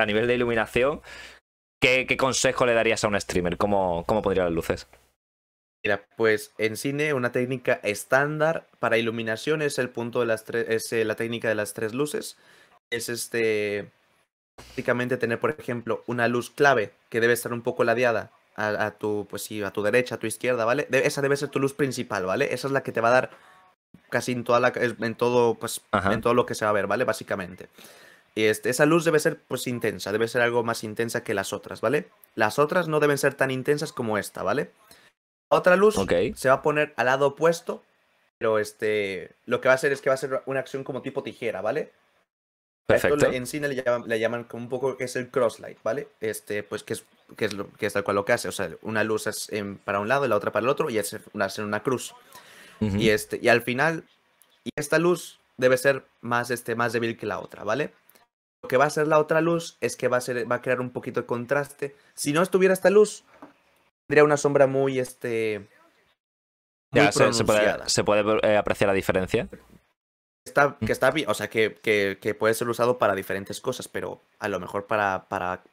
a nivel de iluminación, ¿qué, consejo le darías a un streamer? ¿Cómo, cómo pondría las luces? Mira, pues en cine una técnica estándar para iluminación es el punto de las es eh, la técnica de las tres luces. Es este, Básicamente tener, por ejemplo, una luz clave que debe estar un poco ladeada a, tu, pues sí, a tu derecha, a tu izquierda, ¿vale? esa debe ser tu luz principal, ¿vale? Esa es la que te va a dar casi en toda la, en todo, pues, en todo lo que se va a ver, ¿vale? Básicamente. Este, esa luz debe ser pues intensa, debe ser algo más intensa que las otras, ¿vale? Las otras no deben ser tan intensas como esta, ¿vale? Otra luz se va a poner al lado opuesto, pero este, lo que va a hacer es que va a ser una acción como tipo tijera, ¿vale? Perfecto. Esto en cine le llaman, como un poco es el crosslight, ¿vale? Este, pues que es, que es, lo, que es tal cual lo que hace. O sea, una luz es para un lado, y la otra para el otro y es una, una cruz. y, este, y al final, y esta luz debe ser más, este, más débil que la otra, ¿vale? que va a ser la otra luz es que va a, ser, va a crear un poquito de contraste. Si no estuviera esta luz, tendría una sombra muy, este, ya, se, puede, eh, apreciar la diferencia. Está, que está mm. o sea, que, que, puede ser usado para diferentes cosas, pero a lo mejor para, para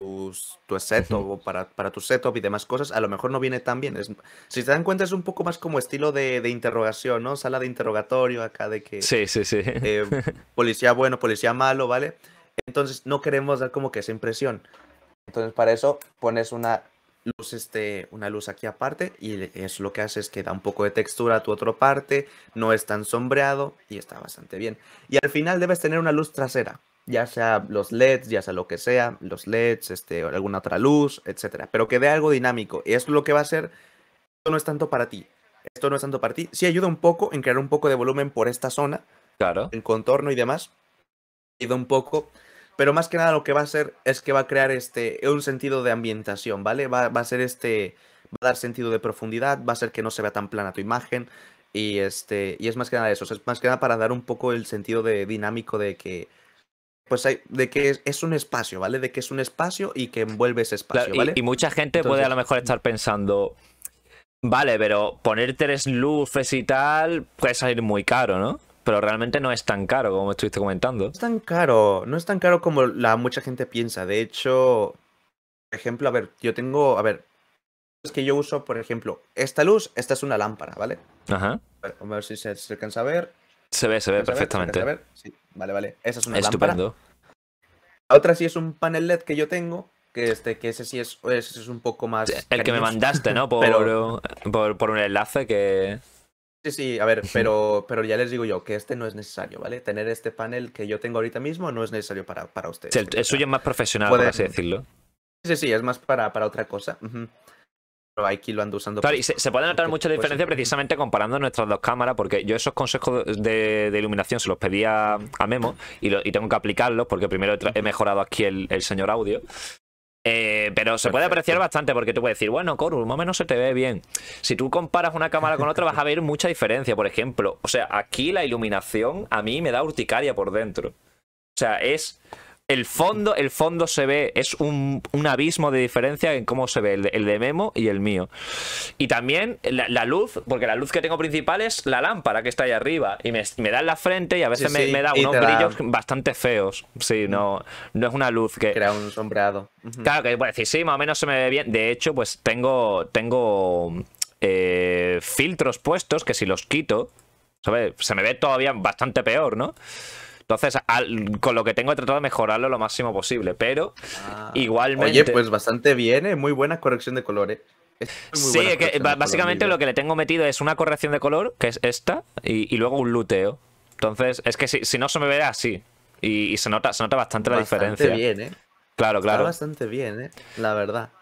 tu setup o para, para tu setup y demás cosas, a lo mejor no viene tan bien. Es, si te dan cuenta, es un poco más como estilo de, interrogación, ¿no? Sala de interrogatorio acá de que. Sí, sí, sí. Eh, policía bueno, policía malo, ¿vale? Entonces no queremos dar como que esa impresión. Entonces para eso pones una luz, este, una luz aquí aparte y eso lo que hace es que da un poco de textura a tu otra parte, no es tan sombreado y está bastante bien. Y al final debes tener una luz trasera, ya sea los LEDs, ya sea lo que sea, los LEDs, este, alguna otra luz, etcétera, pero que dé algo dinámico y es lo que va a hacer. Esto no es tanto para ti, esto no es tanto para ti. Sí ayuda un poco en crear un poco de volumen por esta zona, claro, en contorno y demás. Ayuda un poco, pero más que nada lo que va a hacer es que va a crear este, un sentido de ambientación, ¿vale? Va, va a ser este, va a dar sentido de profundidad, va a ser que no se vea tan plana tu imagen y este, y es más que nada eso, es más que nada para dar un poco el sentido de dinámico de que, pues hay, de que es, un espacio, ¿vale? De que es un espacio y que envuelve ese espacio, ¿vale? Y, mucha gente puede a lo mejor estar pensando, vale, pero poner tres luces y tal puede salir muy caro, ¿no? pero realmente no es tan caro como estuviste comentando. No es tan caro, no es tan caro como mucha gente piensa. De hecho, por ejemplo, a ver, yo tengo, a ver, es que yo uso, por ejemplo, esta luz, esta es una lámpara, ¿vale? Ajá. A ver si se, alcanza a ver. Se ve, se ve perfectamente. a ver. Sí, vale, vale. Esa es una Estupendo. La otra sí es un panel LED que yo tengo, que este que ese sí es, es un poco más... El que me mandaste, ¿no? por un enlace que... Sí, sí, a ver, pero, pero ya les digo yo que este no es necesario, ¿vale? Tener este panel que yo tengo ahorita mismo no es necesario para, ustedes. el, suyo es más profesional, por así decirlo. Sí, sí, es más para, otra cosa. Pero aquí lo ando usando. Claro, y se, se puede notar mucha diferencia precisamente comparando nuestras dos cámaras, porque yo esos consejos de, iluminación se los pedía a, Memo y, tengo que aplicarlos, porque primero he, mejorado aquí el señor audio. Eh, pero se puede apreciar bastante porque tú puedes decir, bueno, Corus, un momento se te ve bien. Si tú comparas una cámara con otra, vas a ver mucha diferencia, por ejemplo. O sea, aquí la iluminación a mí me da urticaria por dentro. O sea, es el fondo, el fondo se ve, es un, abismo de diferencia en cómo se ve el de, Memo y el mío. Y también la, luz, porque la luz que tengo principal es la lámpara que está ahí arriba. Y me, da en la frente y a veces me, da unos brillos bastante feos. Sí, no, no es una luz que. Era un sombreado. Claro, que bueno sí sí, más o menos se me ve bien. De hecho, pues tengo. Tengo. Eh, filtros puestos que si los quito, Se me ve todavía bastante peor, ¿no? Entonces, con lo que tengo he tratado de mejorarlo lo máximo posible, pero ah. igualmente... Oye, pues bastante bien, ¿eh? muy buena corrección de colores. ¿eh? sí, que básicamente lo que le tengo metido es una corrección de color, que es esta, y, luego un luteo. Entonces, es que si, no se me verá así. Y, se nota, se nota bastante, la diferencia. Bastante Bien, ¿eh? Claro, claro. bastante bien, ¿eh? La verdad.